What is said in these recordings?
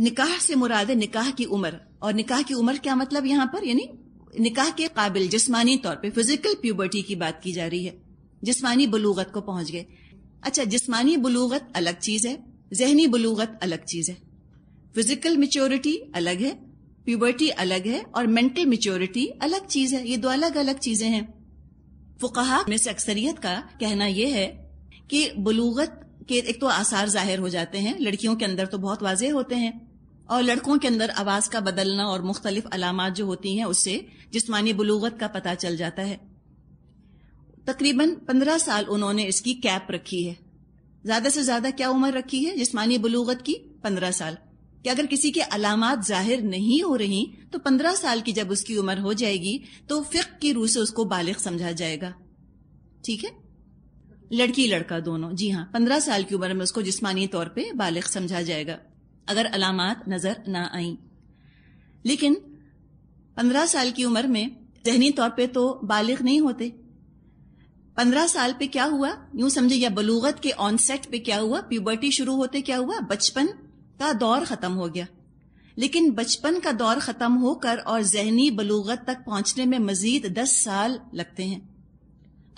निकाह से मुराद निकाह की उम्र और निकाह की उम्र क्या मतलब यहाँ पर यानी निकाह के काबिल जिस्मानी तौर पे फिजिकल प्यूबर्टी की बात की जा रही है जिस्मानी बलूगत को पहुंच गए अच्छा जिस्मानी बलूगत अलग चीज है जहनी बलूगत अलग चीज है फिजिकल मेच्योरिटी अलग है प्यूबर्टी अलग है और मेंटल मेच्योरिटी अलग चीज है ये दो अलग अलग चीजें हैं फुकाहा में से अक्सरियत का कहना यह है कि बलूगत के एक तो आसार जाहिर हो जाते हैं लड़कियों के अंदर तो बहुत वाजे होते हैं और लड़कों के अंदर आवाज़ का बदलना और मुख्तलिफ अलामत जो होती हैं उससे जिसमानी बलूगत का पता चल जाता है तकरीबन पंद्रह साल उन्होंने इसकी कैप रखी है ज़्यादा से ज़्यादा क्या उम्र रखी है जिसमानी बलूगत की पंद्रह साल कि अगर किसी के अलामत जाहिर नहीं हो रही तो पंद्रह साल की जब उसकी उम्र हो जाएगी तो फ़िक की रूह से उसको बालिग समझा जाएगा ठीक है लड़की लड़का दोनों जी हाँ पंद्रह साल की उम्र में उसको जिस्मानी तौर पे बालिग समझा जाएगा अगर अलामत नज़र ना आई लेकिन पंद्रह साल की उम्र में जहनी तौर पर तो बालिग नहीं होते पंद्रह साल पे क्या हुआ यूं समझे या बलूगत के ऑनसेट पे क्या हुआ प्यूबर्टी शुरू होते क्या हुआ बचपन का दौर ख़त्म हो गया लेकिन बचपन का दौर ख़त्म होकर और जहनी बलूगत तक पहुंचने में मजीद दस साल लगते हैं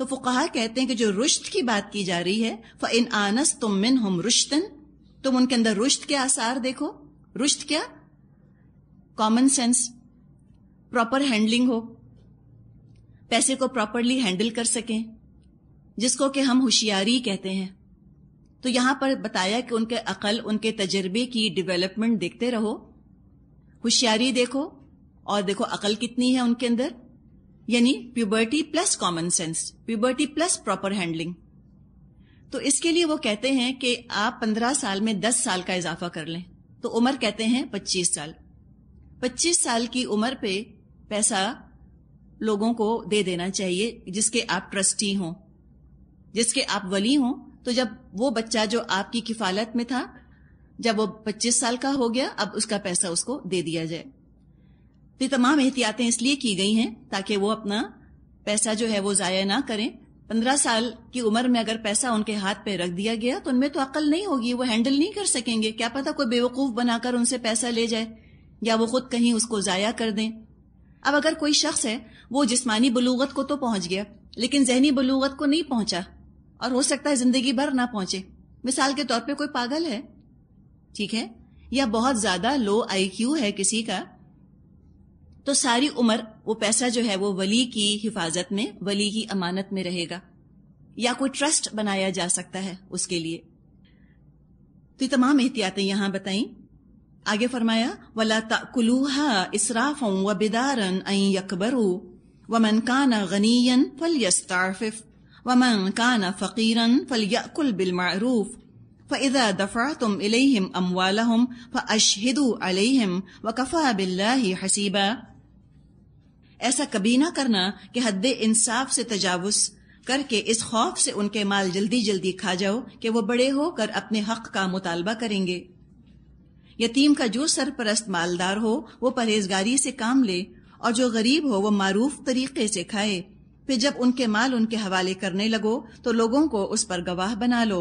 तो फुकाहा कहते हैं कि जो रुश्त की बात की जा रही है फ़ इन आनस तुम मिन हम रुश्तन तुम उनके अंदर रुश्त के आसार देखो रुश्त क्या कॉमन सेंस प्रॉपर हैंडलिंग हो पैसे को प्रॉपरली हैंडल कर सकें जिसको कि हम होशियारी कहते हैं तो यहां पर बताया कि उनके अकल उनके तजर्बे की डेवलपमेंट देखते रहो होशियारी देखो और देखो अकल कितनी है उनके अंदर यानी puberty plus common sense puberty plus proper handling तो इसके लिए वो कहते हैं कि आप पंद्रह साल में दस साल का इजाफा कर लें तो उम्र कहते हैं पच्चीस साल पच्चीस साल की उम्र पे पैसा लोगों को दे देना चाहिए जिसके आप ट्रस्टी हों जिसके आप वली हों तो जब वो बच्चा जो आपकी किफालत में था जब वो पच्चीस साल का हो गया अब उसका पैसा उसको दे दिया जाए तो तमाम एहतियातें इसलिए की गई हैं ताकि वो अपना पैसा जो है वो ज़ाया ना करें पंद्रह साल की उम्र में अगर पैसा उनके हाथ पे रख दिया गया तो उनमें तो अकल नहीं होगी वो हैंडल नहीं कर सकेंगे क्या पता कोई बेवकूफ बनाकर उनसे पैसा ले जाए या वो खुद कहीं उसको जाया कर दें अब अगर कोई शख्स है वो जिस्मानी बलूगत को तो पहुंच गया लेकिन जहनी बलूगत को नहीं पहुंचा और हो सकता है जिंदगी भर ना पहुंचे मिसाल के तौर पे कोई पागल है ठीक है या बहुत ज्यादा लो आईक्यू है किसी का तो सारी उम्र वो पैसा जो है वो वली की हिफाजत में वली की अमानत में रहेगा या कोई ट्रस्ट बनाया जा सकता है उसके लिए तो ये तमाम एहतियातें यहां बताई आगे फरमाया वला तकुलूहा इसराफ व बिदारन अई व वमन काना गनीयन फल यस्तारफिफ मन काना फकीरन फल यकुल बिल मारूफ फ़ैज़ा दफ़ा तुम इलेम अमवालहम फ़ अशहदू अलहम बिल्ला हसीबा ऐसा कभी ना करना कि हद इंसाफ से तजावज करके इस खौफ से उनके माल जल्दी जल्दी खा जाओ कि वो बड़े होकर अपने हक का मुतालबा करेंगे यतीम का जो सरपरस्त मालदार हो वो परहेजगारी से काम ले और जो गरीब हो वो मारूफ तरीके से खाए फिर जब उनके माल उनके हवाले करने लगो तो लोगों को उस पर गवाह बना लो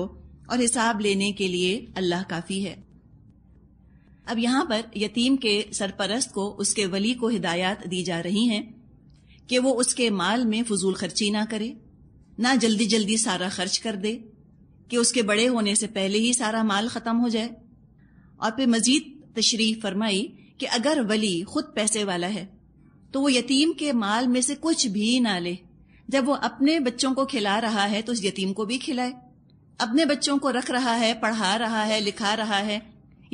और हिसाब लेने के लिए अल्लाह काफी है अब यहां पर यतीम के सरपरस्त को उसके वली को हिदायत दी जा रही हैं कि वो उसके माल में फजूल खर्ची ना करे ना जल्दी जल्दी सारा खर्च कर दे कि उसके बड़े होने से पहले ही सारा माल ख़त्म हो जाए और फिर मजीद तशरी फरमाई कि अगर वली खुद पैसे वाला है तो वो यतीम के माल में से कुछ भी ना ले जब वो अपने बच्चों को खिला रहा है तो उस यतीम को भी खिलाए अपने बच्चों को रख रहा है पढ़ा रहा है लिखा रहा है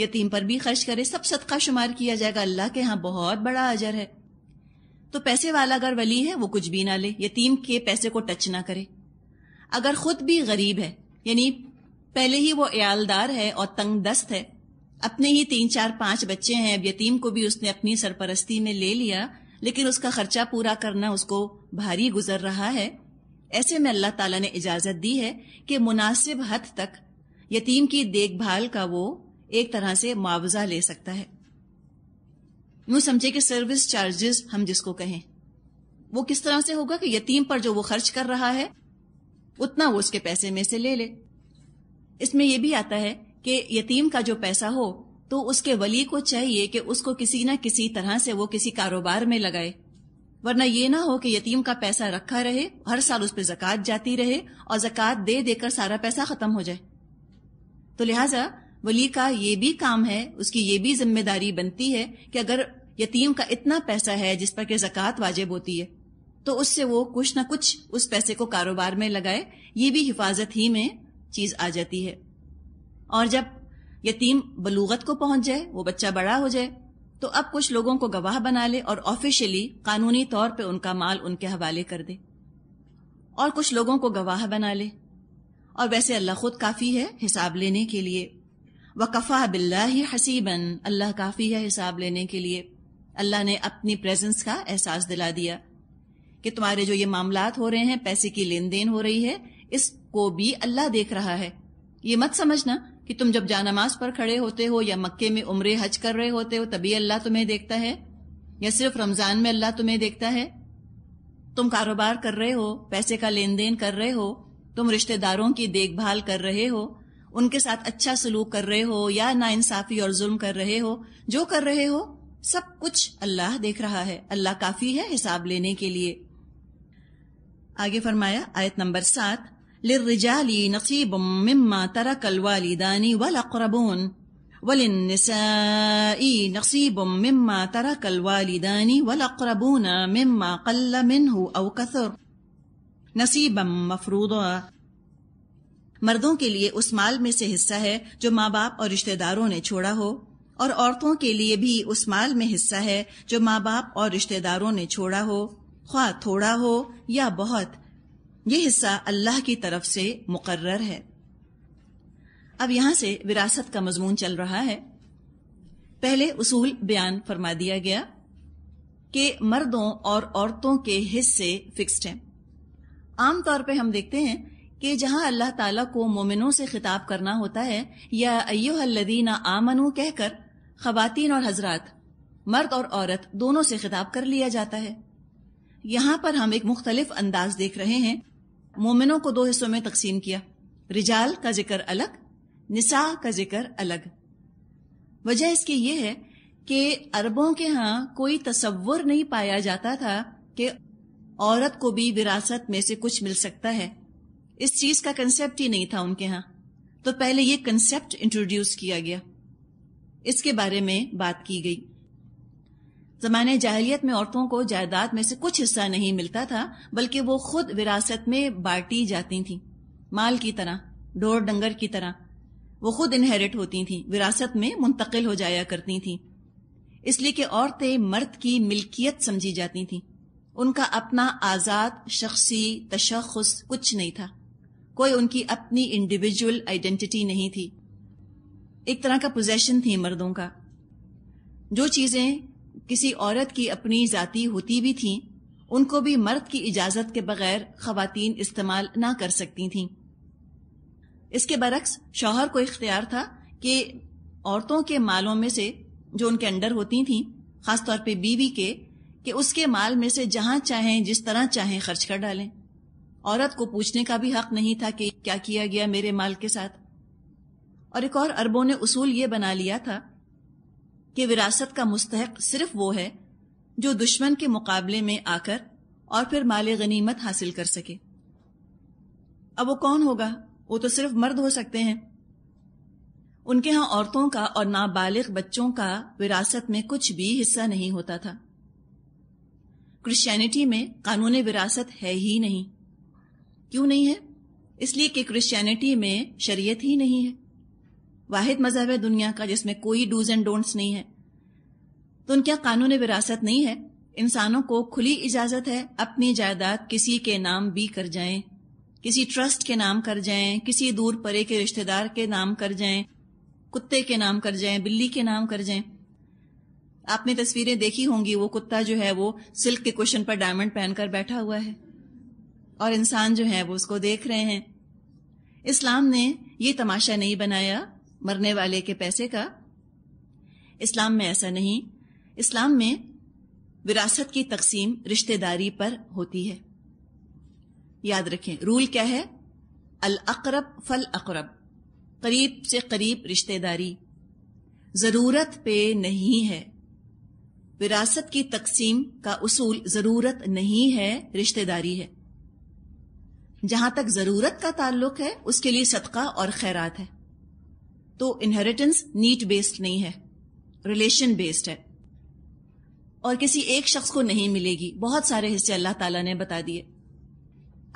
यतीम पर भी खर्च करे सब सदका शुमार किया जाएगा अल्लाह के यहाँ बहुत बड़ा अजर है तो पैसे वाला अगर वली है वो कुछ भी ना ले यतीम के पैसे को टच ना करे अगर खुद भी गरीब है यानी पहले ही वो यालदार है और तंग दस्त है अपने ही तीन चार पांच बच्चे हैं अब यतीम को भी उसने अपनी सरपरस्ती में ले लिया लेकिन उसका खर्चा पूरा करना उसको भारी गुजर रहा है ऐसे में अल्लाह ताला ने इजाजत दी है कि मुनासिब हद तक यतीम की देखभाल का वो एक तरह से मुआवजा ले सकता है यूं समझे कि सर्विस चार्जेस हम जिसको कहें वो किस तरह से होगा कि यतीम पर जो वो खर्च कर रहा है उतना वो उसके पैसे में से ले ले इसमें यह भी आता है कि यतीम का जो पैसा हो तो उसके वली को चाहिए कि उसको किसी ना किसी तरह से वो किसी कारोबार में लगाए वरना ये ना हो कि यतीम का पैसा रखा रहे हर साल उस पर जक़ात जाती रहे और जक़ात दे देकर सारा पैसा ख़त्म हो जाए तो लिहाजा वली का ये भी काम है उसकी ये भी जिम्मेदारी बनती है कि अगर यतीम का इतना पैसा है जिस पर कि जक़ात वाजिब होती है तो उससे वो कुछ ना कुछ उस पैसे को कारोबार में लगाए ये भी हिफाजत ही में चीज़ आ जाती है और जब यतीम बलूगत को पहुंच जाए वो बच्चा बड़ा हो जाए तो अब कुछ लोगों को गवाह बना ले और ऑफिशियली कानूनी तौर पे उनका माल उनके हवाले कर दे और कुछ लोगों को गवाह बना ले और वैसे अल्लाह खुद काफ़ी है हिसाब लेने के लिए वकफ़ा बिल्ला हसीबन अल्लाह काफ़ी है हिसाब लेने के लिए अल्लाह ने अपनी प्रेजेंस का एहसास दिला दिया कि तुम्हारे जो ये मामलात हो रहे हैं पैसे की लेन देन हो रही है इसको भी अल्लाह देख रहा है ये मत समझना कि तुम जब जानमाज पर खड़े होते हो या मक्के में उम्र हज कर रहे होते हो तभी अल्लाह तुम्हें देखता है या सिर्फ रमजान में अल्लाह तुम्हें देखता है तुम कारोबार कर रहे हो पैसे का लेन देन कर रहे हो तुम रिश्तेदारों की देखभाल कर रहे हो उनके साथ अच्छा सलूक कर रहे हो या नाइंसाफी और जुल्म कर रहे हो जो कर रहे हो सब कुछ अल्लाह देख रहा है अल्लाह काफी है हिसाब लेने के लिए आगे फरमाया आयत नंबर सात लिर्रिजाली नसीब मिम्मा तरक अलवालिदानी वल अकरबून وللنساء نصيب مما ترك वल والأقربون मिम्मा قل منه أو كثر نصيبا مفروضا मर्दों के लिए उस माल में से हिस्सा है जो माँ बाप और रिश्तेदारों ने छोड़ा हो और औरतों के लिए भी उस माल में हिस्सा है जो माँ बाप और रिश्तेदारों ने छोड़ा हो ख्वा थोड़ा हो या बहुत ये हिस्सा अल्लाह की तरफ से मुकर्र है अब यहां से विरासत का मजमून चल रहा है पहले उसूल बयान फरमा दिया गया कि मर्दों और औरतों के हिस्से फिक्स्ड हैं आमतौर पर हम देखते हैं कि जहां अल्लाह ताला को मोमिनों से खिताब करना होता है या अयो अयोहल्लदीना आमनू कहकर खवातीन और हजरात मर्द और औरत दोनों से खिताब कर लिया जाता है यहाँ पर हम एक मुख्तलिफ अंदाज देख रहे हैं मोमिनों को दो हिस्सों में तकसीम किया रिजाल का जिक्र अलग निसा का जिक्र अलग वजह इसकी यह है कि अरबों के यहाँ कोई तस्वर नहीं पाया जाता था कि औरत को भी विरासत में से कुछ मिल सकता है इस चीज का कंसेप्ट ही नहीं था उनके यहां तो पहले ये कंसेप्ट इंट्रोड्यूस किया गया इसके बारे में बात की गई जमाने जाहलीत में औरतों को जायदाद में से कुछ हिस्सा नहीं मिलता था बल्कि वो खुद विरासत में बांटी जाती थीं माल की तरह डोर डंगर की तरह वो खुद इनहेरिट होती थीं विरासत में मुंतकिल हो जाया करती थीं इसलिए कि औरतें मर्द की मिल्कियत समझी जाती थीं उनका अपना आज़ाद शख्सी तशखस कुछ नहीं था कोई उनकी अपनी इंडिविजुअल आइडेंटिटी नहीं थी एक तरह का पोजेशन थी मर्दों का जो चीज़ें किसी औरत की अपनी जाति होती भी थीं उनको भी मर्द की इजाज़त के बगैर खातन इस्तेमाल ना कर सकती थीं इसके बरक्स शौहर को इख्तियार था कि औरतों के मालों में से जो उनके अंडर होती थीं खासतौर पर बीवी के कि उसके माल में से जहां चाहें जिस तरह चाहें खर्च कर डालें औरत को पूछने का भी हक नहीं था कि क्या किया गया मेरे माल के साथ और एक और अरबों ने उसूल ये बना लिया था कि विरासत का मुस्तक सिर्फ वो है जो दुश्मन के मुकाबले में आकर और फिर माल गनीमत हासिल कर सके अब वो कौन होगा वो तो सिर्फ मर्द हो सकते हैं उनके यहां औरतों का और नाबालिग बच्चों का विरासत में कुछ भी हिस्सा नहीं होता था क्रिश्चियनिटी में कानून विरासत है ही नहीं क्यों नहीं है इसलिए कि क्रिश्चियनिटी में शरीयत ही नहीं है वाहिद मजहब है दुनिया का जिसमें कोई डूज एंड डोंट्स नहीं है तो उनका कानून विरासत नहीं है इंसानों को खुली इजाजत है अपनी जायदाद किसी के नाम भी कर जाए किसी ट्रस्ट के नाम कर जाए किसी दूर परे के रिश्तेदार के नाम कर जाए कुत्ते के नाम कर जाए बिल्ली के नाम कर जाए आपने तस्वीरें देखी होंगी वो कुत्ता जो है वो सिल्क के क्वेश्चन पर डायमंड पहनकर बैठा हुआ है और इंसान जो है वो उसको देख रहे हैं इस्लाम ने ये तमाशा नहीं बनाया मरने वाले के पैसे का इस्लाम में ऐसा नहीं इस्लाम में विरासत की तकसीम रिश्तेदारी पर होती है याद रखें रूल क्या है अल अकरब फल अकरब करीब से करीब रिश्तेदारी जरूरत पे नहीं है विरासत की तकसीम का उसूल जरूरत नहीं है रिश्तेदारी है जहां तक जरूरत का ताल्लुक है उसके लिए सदका और खैरात है तो इनहेरिटेंस नीट बेस्ड नहीं है रिलेशन बेस्ड है और किसी एक शख्स को नहीं मिलेगी बहुत सारे हिस्से अल्लाह ताला ने बता दिए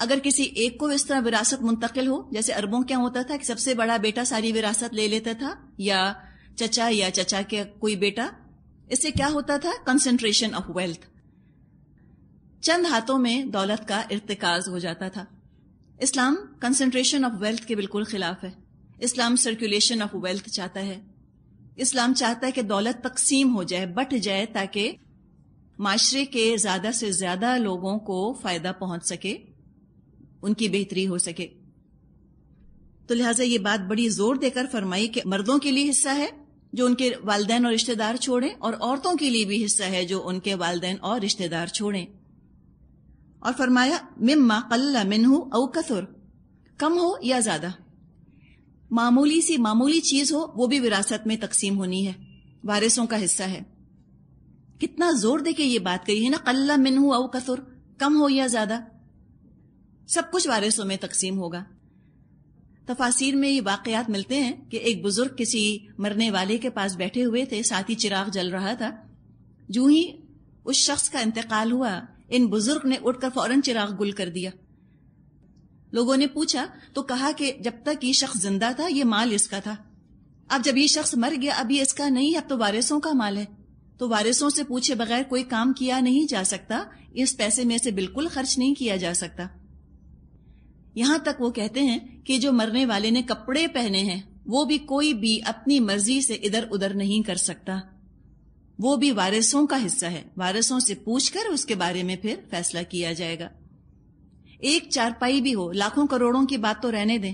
अगर किसी एक को इस तरह विरासत मुंतकिल हो जैसे अरबों क्या होता था कि सबसे बड़ा बेटा सारी विरासत ले लेता था या चचा या चचा के कोई बेटा इससे क्या होता था कंसेंट्रेशन ऑफ वेल्थ चंद हाथों में दौलत का इर्तकाज हो जाता था इस्लाम कंसंट्रेशन ऑफ वेल्थ के बिल्कुल खिलाफ है इस्लाम सर्कुलेशन ऑफ वेल्थ चाहता है इस्लाम चाहता है कि दौलत तकसीम हो जाए बट जाए ताकि माशरे के ज्यादा से ज्यादा लोगों को फायदा पहुंच सके उनकी बेहतरी हो सके तो लिहाजा ये बात बड़ी जोर देकर फरमाई कि मर्दों के लिए हिस्सा है जो उनके वालदेन और रिश्तेदार छोड़ें और औरतों के लिए भी हिस्सा है जो उनके वालदेन और रिश्तेदार छोड़ें और फरमाया मिम्मा कल्ला मिनहू औ कसुर कम हो या ज़्यादा मामूली सी मामूली चीज़ हो वो भी विरासत में तकसीम होनी है वारिसों का हिस्सा है कितना जोर दे के ये बात कही है ना कल्ला मिनहू औ कसुर कम हो या ज़्यादा सब कुछ वारिसों में तकसीम होगा तफासिर में ये वाकयात मिलते हैं कि एक बुज़ुर्ग किसी मरने वाले के पास बैठे हुए थे साथ ही चिराग जल रहा था जू ही उस शख्स का इंतकाल हुआ इन बुजुर्ग ने उठकर फौरन चिराग गुल कर दिया लोगों ने पूछा तो कहा कि जब तक ये शख्स जिंदा था ये माल इसका था अब जब ये शख्स मर गया अभी इसका नहीं अब तो वारिसों का माल है तो वारिसों से पूछे बगैर कोई काम किया नहीं जा सकता इस पैसे में से बिल्कुल खर्च नहीं किया जा सकता यहां तक वो कहते हैं कि जो मरने वाले ने कपड़े पहने हैं वो भी कोई भी अपनी मर्जी से इधर उधर नहीं कर सकता वो भी वारिसों का हिस्सा है वारिसों से पूछकर उसके बारे में फिर फैसला किया जाएगा एक चारपाई भी हो लाखों करोड़ों की बात तो रहने दें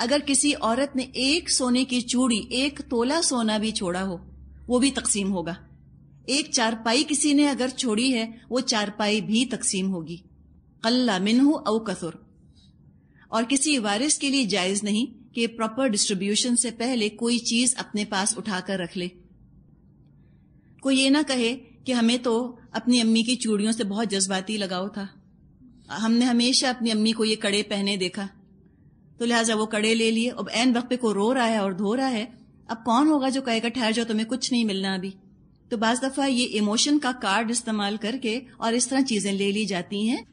अगर किसी औरत ने एक सोने की चूड़ी एक तोला सोना भी छोड़ा हो वो भी तकसीम होगा एक चारपाई किसी ने अगर छोड़ी है वो चारपाई भी तकसीम होगी कल्ला मिनहू अव कसुर और किसी वारिस के लिए जायज नहीं कि प्रॉपर डिस्ट्रीब्यूशन से पहले कोई चीज अपने पास उठाकर रख ले कोई ये ना कहे कि हमें तो अपनी अम्मी की चूड़ियों से बहुत जज्बाती लगाव था हमने हमेशा अपनी अम्मी को ये कड़े पहने देखा तो लिहाजा वो कड़े ले लिए अब एन वक्त पे को रो रहा है और धो रहा है अब कौन होगा जो कहेगा ठहर जाओ तुम्हें कुछ नहीं मिलना अभी तो बाज दफा ये इमोशन का कार्ड इस्तेमाल करके और इस तरह चीजें ले ली जाती हैं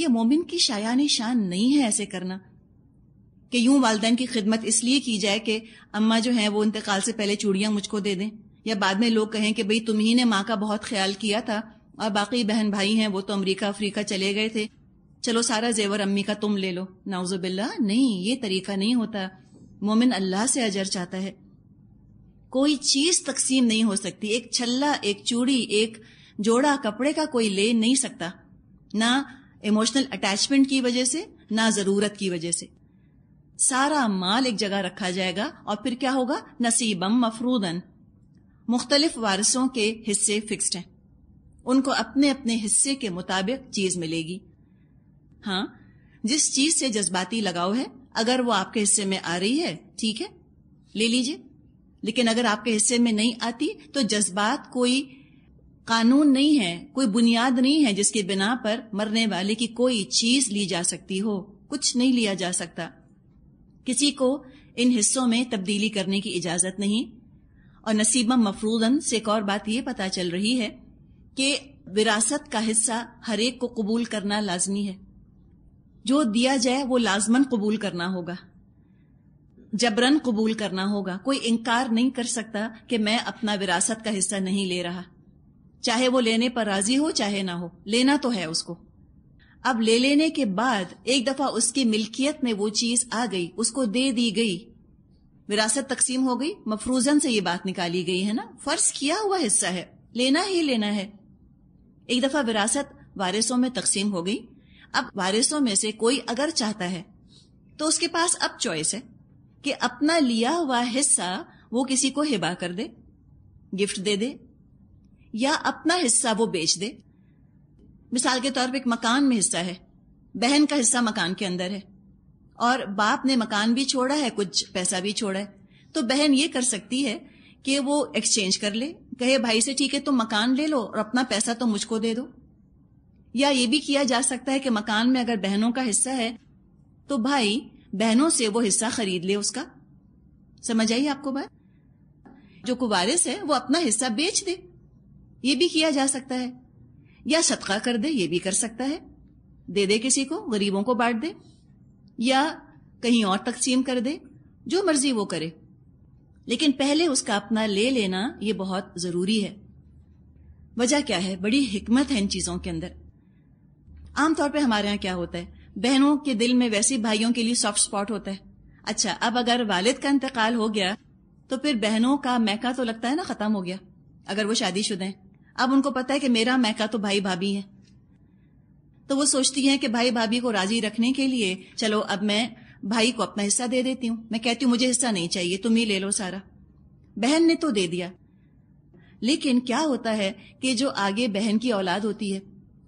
ये मोमिन की शायान शान नहीं है ऐसे करना कि यूं वालदेन की खिदमत इसलिए की जाए कि अम्मा जो है वो इंतकाल से पहले चूड़ियां मुझको दे दें या बाद में लोग कहें कि भाई तुम ही ने माँ का बहुत ख्याल किया था और बाकी बहन भाई हैं वो तो अमरीका अफ्रीका चले गए थे चलो सारा जेवर अम्मी का तुम ले लो नाउजुबिल्ला नहीं ये तरीका नहीं होता मोमिन अल्लाह से अजर चाहता है कोई चीज तकसीम नहीं हो सकती एक छल्ला एक चूड़ी एक जोड़ा कपड़े का कोई ले नहीं सकता ना इमोशनल अटैचमेंट की वजह से ना जरूरत की वजह से सारा माल एक जगह रखा जाएगा और फिर क्या होगा नसीबम मफरूदन मुख्तलिफ वारसों के हिस्से फिक्स्ड हैं उनको अपने अपने हिस्से के मुताबिक चीज मिलेगी हाँ जिस चीज से जज्बाती लगाव है अगर वो आपके हिस्से में आ रही है ठीक है ले लीजिए लेकिन अगर आपके हिस्से में नहीं आती तो जज्बात कोई कानून नहीं है कोई बुनियाद नहीं है जिसके बिना पर मरने वाले की कोई चीज ली जा सकती हो कुछ नहीं लिया जा सकता किसी को इन हिस्सों में तब्दीली करने की इजाजत नहीं और नसीबा मफरूदन से एक और बात यह पता चल रही है कि विरासत का हिस्सा हर एक को कबूल करना लाजमी है जो दिया जाए वो लाजमन कबूल करना होगा जबरन कबूल करना होगा कोई इनकार नहीं कर सकता कि मैं अपना विरासत का हिस्सा नहीं ले रहा चाहे वो लेने पर राजी हो चाहे ना हो लेना तो है उसको अब ले लेने के बाद एक दफा उसकी मिल्कियत में वो चीज आ गई उसको दे दी गई विरासत तकसीम हो गई मफरूजन से ये बात निकाली गई है ना फर्ज किया हुआ हिस्सा है लेना ही लेना है एक दफा विरासत वारिसों में तकसीम हो गई अब वारिसों में से कोई अगर चाहता है तो उसके पास अब चॉइस है कि अपना लिया हुआ हिस्सा वो किसी को हिबा कर दे गिफ्ट दे दे या अपना हिस्सा वो बेच दे मिसाल के तौर पर एक मकान में हिस्सा है बहन का हिस्सा मकान के अंदर है और बाप ने मकान भी छोड़ा है कुछ पैसा भी छोड़ा है तो बहन ये कर सकती है कि वो एक्सचेंज कर ले कहे भाई से ठीक है तुम मकान ले लो और अपना पैसा तो मुझको दे दो या ये भी किया जा सकता है कि मकान में अगर बहनों का हिस्सा है तो भाई बहनों से वो हिस्सा खरीद ले उसका समझ आई आपको बात जो कुवारिस है वो अपना हिस्सा बेच दे ये भी किया जा सकता है या सदका कर दे ये भी कर सकता है दे दे किसी को गरीबों को बांट दे या कहीं और तकसीम कर दे जो मर्जी वो करे लेकिन पहले उसका अपना ले लेना ये बहुत ज़रूरी है वजह क्या है बड़ी हिकमत है इन चीज़ों के अंदर आमतौर पर हमारे यहाँ क्या होता है बहनों के दिल में वैसे भाइयों के लिए सॉफ्ट स्पॉट होता है अच्छा अब अगर वालिद का इंतकाल हो गया तो फिर बहनों का मैका तो लगता है ना ख़त्म हो गया अगर वो शादीशुदा है अब उनको पता है कि मेरा मैका तो भाई भाभी है तो वो सोचती है कि भाई भाभी को राजी रखने के लिए चलो अब मैं भाई को अपना हिस्सा दे देती हूं मैं कहती हूं मुझे हिस्सा नहीं चाहिए तुम ही ले लो सारा बहन ने तो दे दिया लेकिन क्या होता है कि जो आगे बहन की औलाद होती है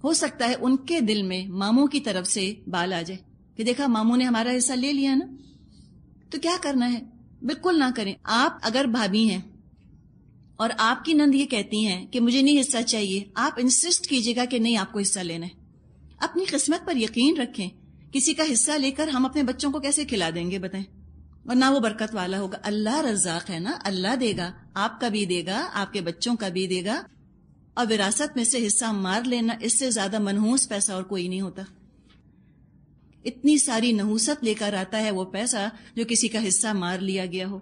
हो सकता है उनके दिल में मामू की तरफ से बाल आ जाए कि देखा मामू ने हमारा हिस्सा ले लिया ना तो क्या करना है बिल्कुल ना करें आप अगर भाभी हैं और आपकी नंद ये कहती हैं कि मुझे नहीं हिस्सा चाहिए आप इंसिस्ट कीजिएगा कि नहीं आपको हिस्सा लेना है अपनी किस्मत पर यकीन रखें किसी का हिस्सा लेकर हम अपने बच्चों को कैसे खिला देंगे बताएं और ना वो बरकत वाला होगा अल्लाह रजाक है ना अल्लाह देगा आपका भी देगा आपके बच्चों का भी देगा और विरासत में से हिस्सा मार लेना इससे ज्यादा मनहूस पैसा और कोई नहीं होता इतनी सारी नहूसत लेकर आता है वो पैसा जो किसी का हिस्सा मार लिया गया हो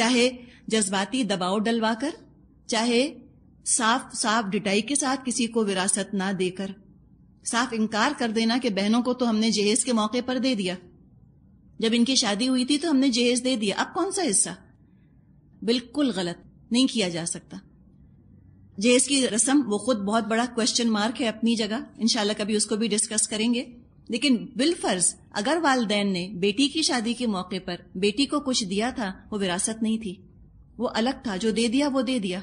चाहे जज्बाती दबाव डलवाकर चाहे साफ साफ डिटाई के साथ किसी को विरासत ना देकर साफ इनकार कर देना कि बहनों को तो हमने जहेज के मौके पर दे दिया जब इनकी शादी हुई थी तो हमने जहेज दे दिया अब कौन सा हिस्सा बिल्कुल गलत नहीं किया जा सकता जहेज की रस्म वो खुद बहुत बड़ा क्वेश्चन मार्क है अपनी जगह इनशाला कभी उसको भी डिस्कस करेंगे लेकिन बिलफर्ज अगर वालदेन ने बेटी की शादी के मौके पर बेटी को कुछ दिया था वो विरासत नहीं थी वो अलग था जो दे दिया वो दे दिया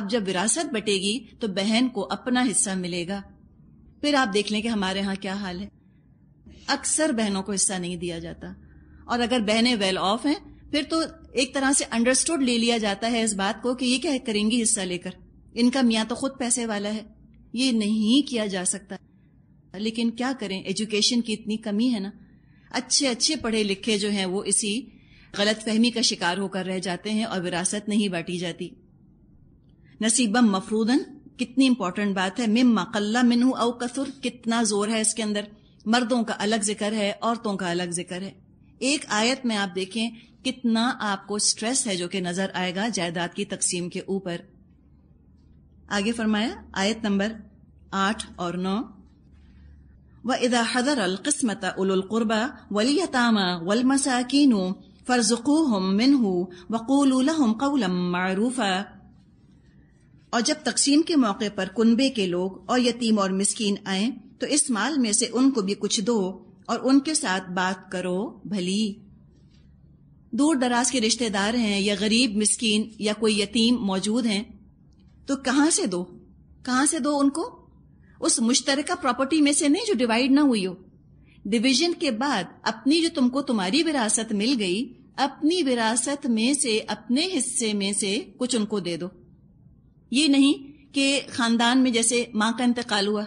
अब जब विरासत बटेगी तो बहन को अपना हिस्सा मिलेगा फिर आप देख लें कि हमारे यहाँ क्या हाल है अक्सर बहनों को हिस्सा नहीं दिया जाता और अगर बहनें वेल ऑफ हैं फिर तो एक तरह से अंडरस्टूड ले लिया जाता है इस बात को कि ये क्या करेंगी हिस्सा लेकर इनका मियाँ तो खुद पैसे वाला है ये नहीं किया जा सकता लेकिन क्या करें एजुकेशन की इतनी कमी है ना अच्छे अच्छे पढ़े लिखे जो हैं वो इसी गलत फहमी का शिकार होकर रह जाते हैं और विरासत नहीं बांटी जाती नसीबम मफरूदन कितनी इंपॉर्टेंट बात है मिम मकल्ला मिनहू अव कसुर कितना जोर है इसके अंदर मर्दों का अलग जिक्र है औरतों का अलग जिक्र है एक आयत में आप देखें कितना आपको स्ट्रेस है जो कि नजर आएगा जायदाद की तकसीम के ऊपर आगे फरमाया आयत नंबर आठ और नौ व इदा हदर अलकस्मत उलकुरबा वलीतामा वलमसाकीन फर्जुकूहम मिनहू वकूल कौलम मारूफा और जब तकसीम के मौके पर कुनबे के लोग और यतीम और मिसकीन आए तो इस माल में से उनको भी कुछ दो और उनके साथ बात करो भली दूर दराज के रिश्तेदार हैं या गरीब मिसकीन या कोई यतीम मौजूद हैं तो कहाँ से दो कहाँ से दो उनको उस मुश्तरका प्रॉपर्टी में से नहीं जो डिवाइड ना हुई हो डिवीजन के बाद अपनी जो तुमको तुम्हारी विरासत मिल गई अपनी विरासत में से अपने हिस्से में से कुछ उनको दे दो ये नहीं कि खानदान में जैसे माँ का इंतकाल हुआ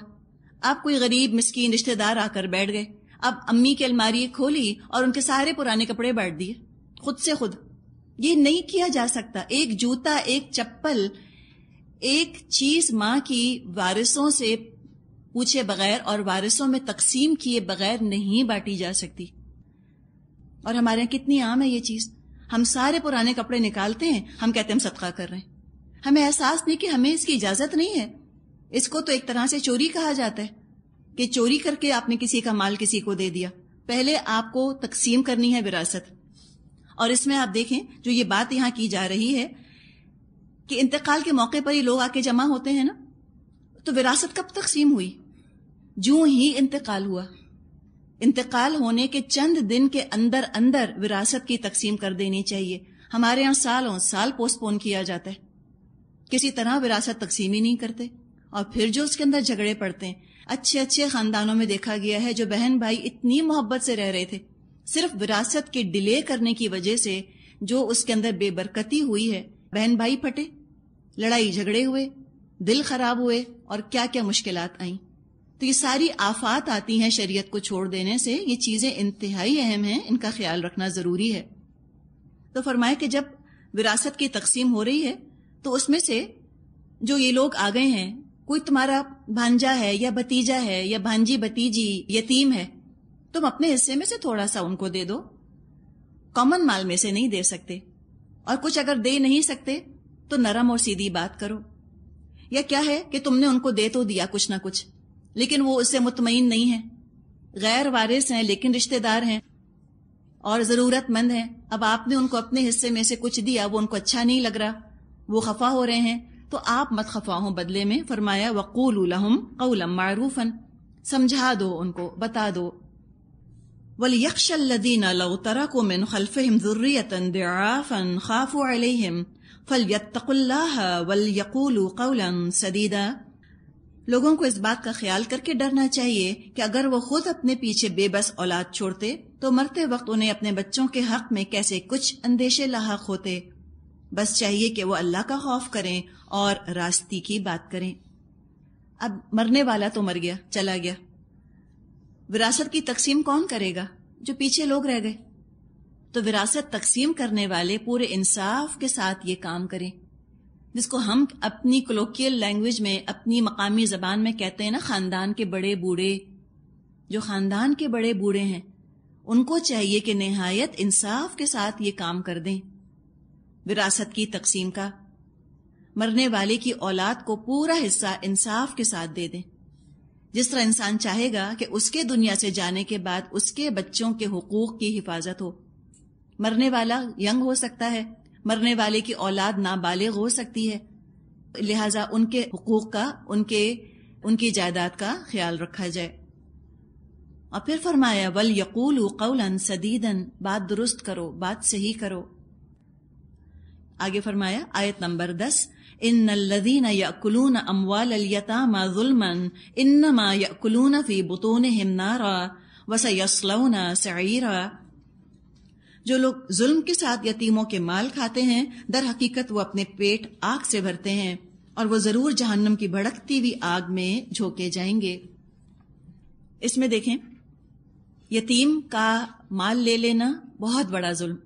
आप कोई गरीब मिसकीन रिश्तेदार आकर बैठ गए अब अम्मी की अलमारी खोली और उनके सारे पुराने कपड़े बांट दिए खुद से खुद ये नहीं किया जा सकता एक जूता एक चप्पल एक चीज माँ की वारिसों से पूछे बगैर और वारिसों में तकसीम किए बगैर नहीं बांटी जा सकती और हमारे यहां कितनी आम है ये चीज हम सारे पुराने कपड़े निकालते हैं हम कहते हैं हम सदका कर रहे हैं हमें एहसास नहीं कि हमें इसकी इजाजत नहीं है इसको तो एक तरह से चोरी कहा जाता है कि चोरी करके आपने किसी का माल किसी को दे दिया पहले आपको तकसीम करनी है विरासत और इसमें आप देखें जो ये बात यहां की जा रही है कि इंतकाल के मौके पर ही लोग आके जमा होते हैं ना तो विरासत कब तकसीम हुई जो ही इंतकाल हुआ इंतकाल होने के चंद दिन के अंदर अंदर विरासत की तकसीम कर देनी चाहिए हमारे यहां सालों साल पोस्टपोन किया जाता है किसी तरह विरासत तकसीमी नहीं करते और फिर जो उसके अंदर झगड़े पड़ते हैं अच्छे अच्छे खानदानों में देखा गया है जो बहन भाई इतनी मोहब्बत से रह रहे थे सिर्फ विरासत के डिले करने की वजह से जो उसके अंदर बेबरकती हुई है बहन भाई फटे लड़ाई झगड़े हुए दिल खराब हुए और क्या क्या मुश्किल आई तो ये सारी आफात आती हैं शरीयत को छोड़ देने से ये चीज़ें इंतहाई अहम हैं इनका ख्याल रखना ज़रूरी है तो फरमाया कि जब विरासत की तकसीम हो रही है तो उसमें से जो ये लोग आ गए हैं कोई तुम्हारा भांजा है या भतीजा है या भांजी भतीजी यतीम है तुम अपने हिस्से में से थोड़ा सा उनको दे दो कॉमन माल में से नहीं दे सकते और कुछ अगर दे नहीं सकते तो नरम और सीधी बात करो या क्या है कि तुमने उनको दे तो दिया कुछ ना कुछ लेकिन वो उससे मुतमिन नहीं है गैर वारिस हैं लेकिन रिश्तेदार हैं और जरूरतमंद हैं अब आपने उनको अपने हिस्से में से कुछ दिया वो उनको अच्छा नहीं लग रहा वो खफा हो रहे हैं तो आप मत खफा हों बदले में फरमाया वक़ूल लहम कौलम मारूफन समझा दो उनको बता दो वल यक्षल्लदीन लवतरा को मिन खलफ़म ज़ुर्रियतन दआफ़न खाफ़ु अलैहिम फलयत्तकुल्लाह वल यक़ूलु कौलन सदीदा लोगों को इस बात का ख्याल करके डरना चाहिए कि अगर वो खुद अपने पीछे बेबस औलाद छोड़ते तो मरते वक्त उन्हें अपने बच्चों के हक में कैसे कुछ अंदेशे लाक होते बस चाहिए कि वो अल्लाह का खौफ करें और रास्ती की बात करें अब मरने वाला तो मर गया चला गया विरासत की तकसीम कौन करेगा जो पीछे लोग रह गए तो विरासत तकसीम करने वाले पूरे इंसाफ के साथ ये काम करें जिसको हम अपनी कोलोकियल लैंग्वेज में अपनी मकामी जबान में कहते हैं ना खानदान के बड़े बूढ़े जो खानदान के बड़े बूढ़े हैं उनको चाहिए कि नहायत इंसाफ के साथ ये काम कर दें विरासत की तकसीम का मरने वाले की औलाद को पूरा हिस्सा इंसाफ के साथ दे दें जिस तरह इंसान चाहेगा कि उसके दुनिया से जाने के बाद उसके बच्चों के हकूक की हिफाजत हो मरने वाला यंग हो सकता है मरने वाले की औलाद नाबालिग हो सकती है लिहाजा उनके हकूक का उनके उनकी जायदाद का ख्याल रखा जाए और फिर फरमाया वल यकूल कौलन सदीदन बात दुरुस्त करो बात सही करो आगे फरमाया आयत नंबर दस इन लदीन यकलून अमवाल यतामा जुलमन इन्नमा यकलून फी बुतून हिमनारा वसयसलौना सईरा जो लोग जुल्म के साथ यतीमों के माल खाते हैं दर हकीकत वो अपने पेट आग से भरते हैं और वो जरूर जहन्नम की भड़कती हुई आग में झोंके जाएंगे इसमें देखें यतीम का माल ले लेना बहुत बड़ा जुल्म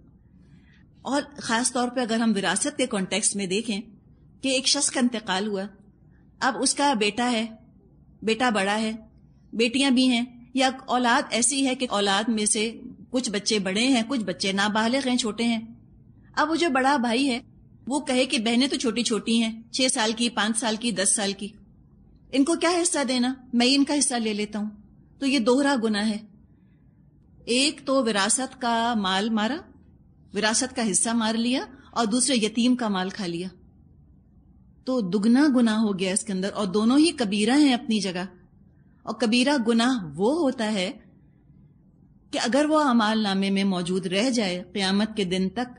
और ख़ास तौर पे अगर हम विरासत के कॉन्टेक्स्ट में देखें कि एक शख्स का इंतकाल हुआ अब उसका बेटा है बेटा बड़ा है बेटियां भी हैं या औलाद ऐसी है कि औलाद में से कुछ बच्चे बड़े हैं कुछ बच्चे नाबालिग हैं छोटे हैं अब वो जो बड़ा भाई है वो कहे कि बहनें तो छोटी छोटी हैं छह साल की पांच साल की दस साल की इनको क्या हिस्सा देना मैं इनका हिस्सा ले लेता हूं तो ये दोहरा गुना है एक तो विरासत का माल मारा विरासत का हिस्सा मार लिया और दूसरे यतीम का माल खा लिया तो दुगना गुना हो गया इसके अंदर और दोनों ही कबीरा हैं अपनी जगह और कबीरा गुनाह वो होता है कि अगर वो अमाल नामे में मौजूद रह जाए क्यामत के दिन तक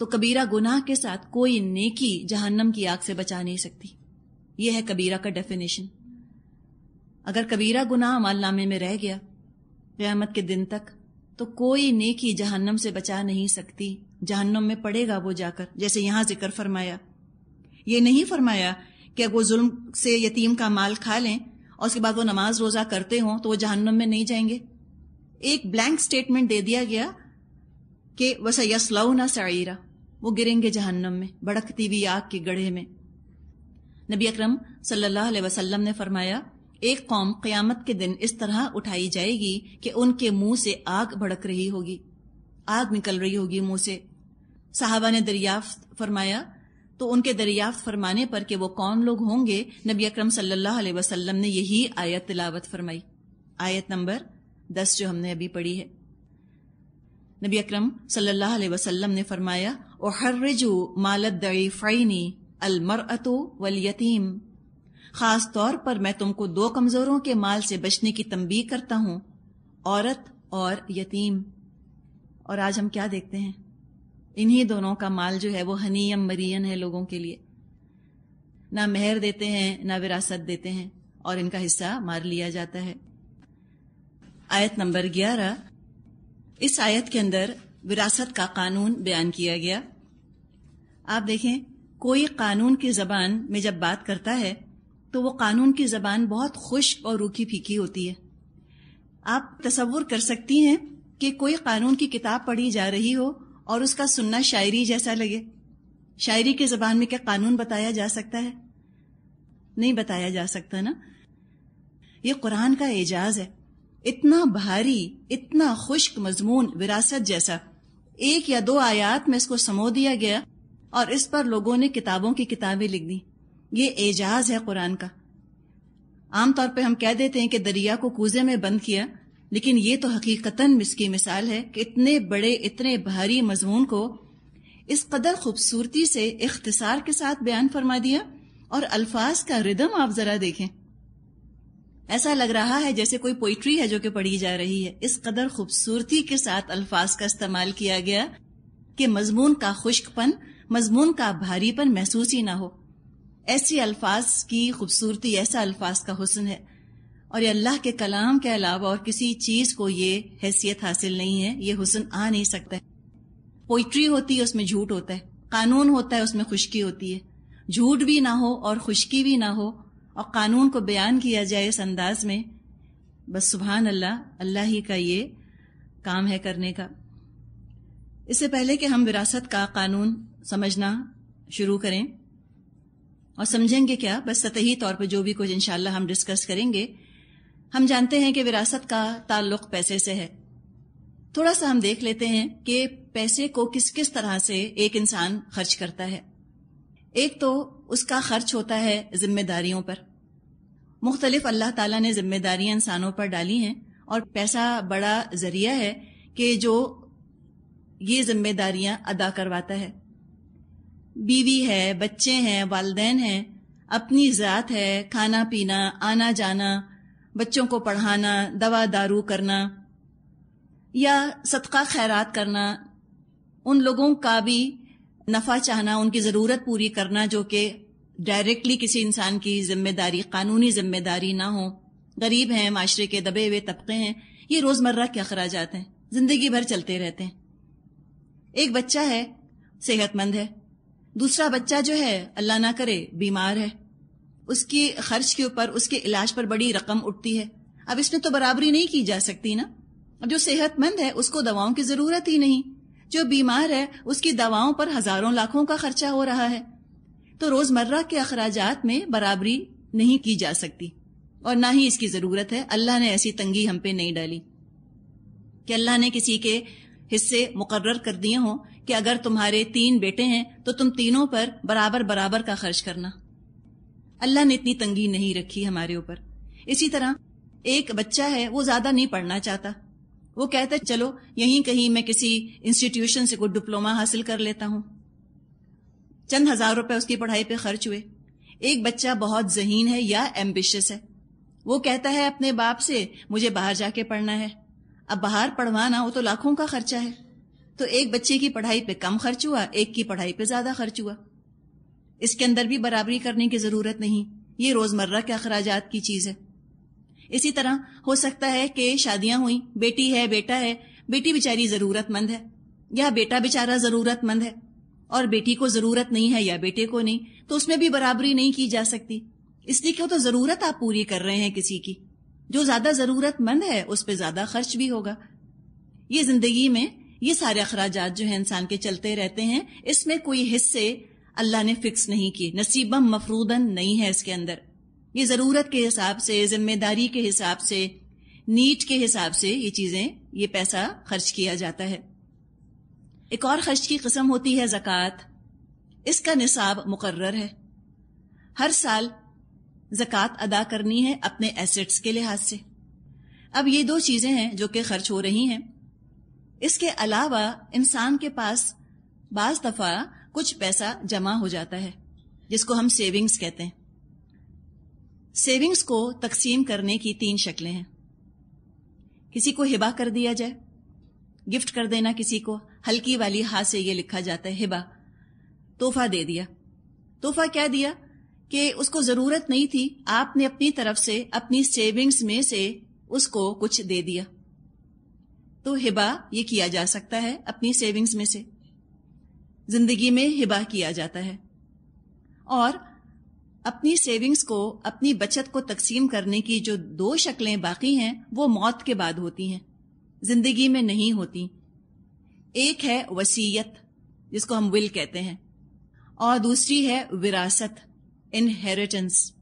तो कबीरा गुनाह के साथ कोई नेकी जहन्नम की आग से बचा नहीं सकती यह है कबीरा का डेफिनेशन अगर कबीरा गुनाह अमाल नामे में रह गया क्यामत के दिन तक तो कोई नेकी जहन्नम से बचा नहीं सकती जहन्नम में पड़ेगा वो जाकर जैसे यहां जिक्र फरमाया ये नहीं फरमाया कि वो जुल्म से यतीम का माल खा लें और उसके बाद वो नमाज रोज़ा करते हों तो वो जहन्नम में नहीं जाएंगे एक ब्लैंक स्टेटमेंट दे दिया गया कि ना सा वो गिरेंगे जहन्नम में भड़कती हुई आग के गढ़े में नबी अकरम सल्लल्लाहु अलैहि वसल्लम ने फरमाया एक कौम क्यामत के दिन इस तरह उठाई जाएगी कि उनके मुंह से आग भड़क रही होगी आग निकल रही होगी मुंह से साहबा ने दरियाफ्त फरमाया तो उनके दरियाफ्त फरमाने पर कि वो कौन लोग होंगे नबी अक्रम सल्लल्लाहु ने यही आयत तिलावत फरमाई आयत नंबर दस जो हमने अभी पढ़ी है नबी अक्रम सल्लल्लाहु अलैहि वसल्लम ने फरमाया ओहर्रजू मालत दईफ़नी अलमरअतो वल यतीम खास तौर पर मैं तुमको दो कमजोरों के माल से बचने की तंबी करता हूं औरत और यतीम और आज हम क्या देखते हैं इन्हीं दोनों का माल जो है वो हनीयम मरियन है लोगों के लिए ना मेहर देते हैं ना विरासत देते हैं और इनका हिस्सा मार लिया जाता है आयत नंबर ग्यारह इस आयत के अंदर विरासत का कानून बयान किया गया आप देखें कोई कानून की जबान में जब बात करता है तो वो कानून की ज़बान बहुत खुश्क और रूखी फीकी होती है आप तस्वुर कर सकती हैं कि कोई कानून की किताब पढ़ी जा रही हो और उसका सुनना शायरी जैसा लगे शायरी के ज़बान में क्या कानून बताया जा सकता है नहीं बताया जा सकता ना ये कुरान का एजाज है इतना भारी इतना खुश्क मजमून विरासत जैसा एक या दो आयात में इसको समो दिया गया और इस पर लोगों ने किताबों की किताबें लिख दी ये एजाज है कुरान का आमतौर पर हम कह देते हैं कि दरिया को कूजे में बंद किया लेकिन ये तो हकीकतन इसकी मिसाल है कि इतने बड़े इतने भारी मजमून को इस कदर खूबसूरती से इख्तसार के साथ बयान फरमा दिया और अल्फाज का रिदम आप जरा देखें ऐसा लग रहा है जैसे कोई पोइट्री है जो कि पढ़ी जा रही है इस कदर खूबसूरती के साथ अल्फाज का इस्तेमाल किया गया कि मजमून का खुश्कपन मजमून का भारीपन महसूस ही ना हो ऐसी अल्फाज की खूबसूरती ऐसा अल्फाज का हुसन है और ये अल्लाह के कलाम के अलावा और किसी चीज़ को ये हैसियत हासिल नहीं है ये हुसन आ नहीं सकता है पोइट्री होती है उसमें झूठ होता है कानून होता है उसमें खुशकी होती है झूठ भी ना हो और खुशकी भी ना हो और कानून को बयान किया जाए इस अंदाज में बस सुबहान अल्लाह अल्लाह ही का ये काम है करने का इससे पहले कि हम विरासत का कानून समझना शुरू करें और समझेंगे क्या बस सतही तौर पर जो भी कुछ इंशाला हम डिस्कस करेंगे हम जानते हैं कि विरासत का ताल्लुक पैसे से है थोड़ा सा हम देख लेते हैं कि पैसे को किस किस तरह से एक इंसान खर्च करता है एक तो उसका खर्च होता है जिम्मेदारियों पर मुख्तलिफ अल्लाह ताला ने जिम्मेदारियां इंसानों पर डाली हैं और पैसा बड़ा जरिया है कि जो ये जिम्मेदारियां अदा करवाता है बीवी है बच्चे हैं वालदेन हैं अपनी ज़ात है खाना पीना आना जाना बच्चों को पढ़ाना दवा दारू करना या सदका खैरात करना उन लोगों का भी नफ़ा चाहना उनकी ज़रूरत पूरी करना जो कि डायरेक्टली किसी इंसान की जिम्मेदारी कानूनी जिम्मेदारी ना हो गरीब हैं माशरे के दबे हुए तबके हैं ये रोज़मर्रा के अखराज हैं ज़िंदगी भर चलते रहते हैं एक बच्चा है सेहतमंद है दूसरा बच्चा जो है अल्लाह ना करे बीमार है उसके खर्च के ऊपर उसके इलाज पर बड़ी रकम उठती है अब इसमें तो बराबरी नहीं की जा सकती ना अब जो सेहतमंद है उसको दवाओं की जरूरत ही नहीं जो बीमार है उसकी दवाओं पर हजारों लाखों का खर्चा हो रहा है तो रोजमर्रा के अखराज में बराबरी नहीं की जा सकती और ना ही इसकी जरूरत है अल्लाह ने ऐसी तंगी हम पे नहीं डाली कि अल्लाह ने किसी के हिस्से मुकर्र कर दिए हों कि अगर तुम्हारे तीन बेटे हैं तो तुम तीनों पर बराबर बराबर का खर्च करना अल्लाह ने इतनी तंगी नहीं रखी हमारे ऊपर इसी तरह एक बच्चा है वो ज्यादा नहीं पढ़ना चाहता वो कहता चलो यहीं कहीं मैं किसी इंस्टीट्यूशन से कोई डिप्लोमा हासिल कर लेता हूँ चंद हजार रुपए उसकी पढ़ाई पे खर्च हुए एक बच्चा बहुत जहीन है या एम्बिशियस है वो कहता है अपने बाप से मुझे बाहर जाके पढ़ना है अब बाहर पढ़वाना वो तो लाखों का खर्चा है तो एक बच्चे की पढ़ाई पे कम खर्च हुआ एक की पढ़ाई पे ज्यादा खर्च हुआ इसके अंदर भी बराबरी करने की जरूरत नहीं ये रोजमर्रा के अखराज की चीज है इसी तरह हो सकता है कि शादियां हुई बेटी है बेटा है बेटी बेचारी जरूरतमंद है या बेटा बेचारा जरूरतमंद है और बेटी को जरूरत नहीं है या बेटे को नहीं तो उसमें भी बराबरी नहीं की जा सकती इसलिए क्यों तो जरूरत आप पूरी कर रहे हैं किसी की जो ज्यादा जरूरतमंद है उस पर ज्यादा खर्च भी होगा ये जिंदगी में ये सारे अखराज जो है इंसान के चलते रहते हैं इसमें कोई हिस्से अल्लाह ने फिक्स नहीं किए नसीबम मफरूदन नहीं है इसके अंदर ये जरूरत के हिसाब से जिम्मेदारी के हिसाब से नीट के हिसाब से ये चीजें ये पैसा खर्च किया जाता है एक और खर्च की कस्म होती है जक़ात इसका निसाब मुकर्र है हर साल जक़ात अदा करनी है अपने एसेट्स के लिहाज से अब ये दो चीज़ें हैं जो कि खर्च हो रही हैं इसके अलावा इंसान के पास बाज दफ़ा कुछ पैसा जमा हो जाता है जिसको हम सेविंग्स कहते हैं सेविंग्स को तकसीम करने की तीन शक्लें हैं किसी को हिबा कर दिया जाए गिफ्ट कर देना किसी को हल्की वाली हाथ से ये लिखा जाता है हिबा तोहफा दे दिया तोहफा क्या दिया कि उसको जरूरत नहीं थी आपने अपनी तरफ से अपनी सेविंग्स में से उसको कुछ दे दिया तो हिबा ये किया जा सकता है अपनी सेविंग्स में से जिंदगी में हिबा किया जाता है और अपनी सेविंग्स को अपनी बचत को तकसीम करने की जो दो शक्लें बाकी हैं वो मौत के बाद होती हैं जिंदगी में नहीं होती एक है वसीयत जिसको हम विल कहते हैं और दूसरी है विरासत inheritance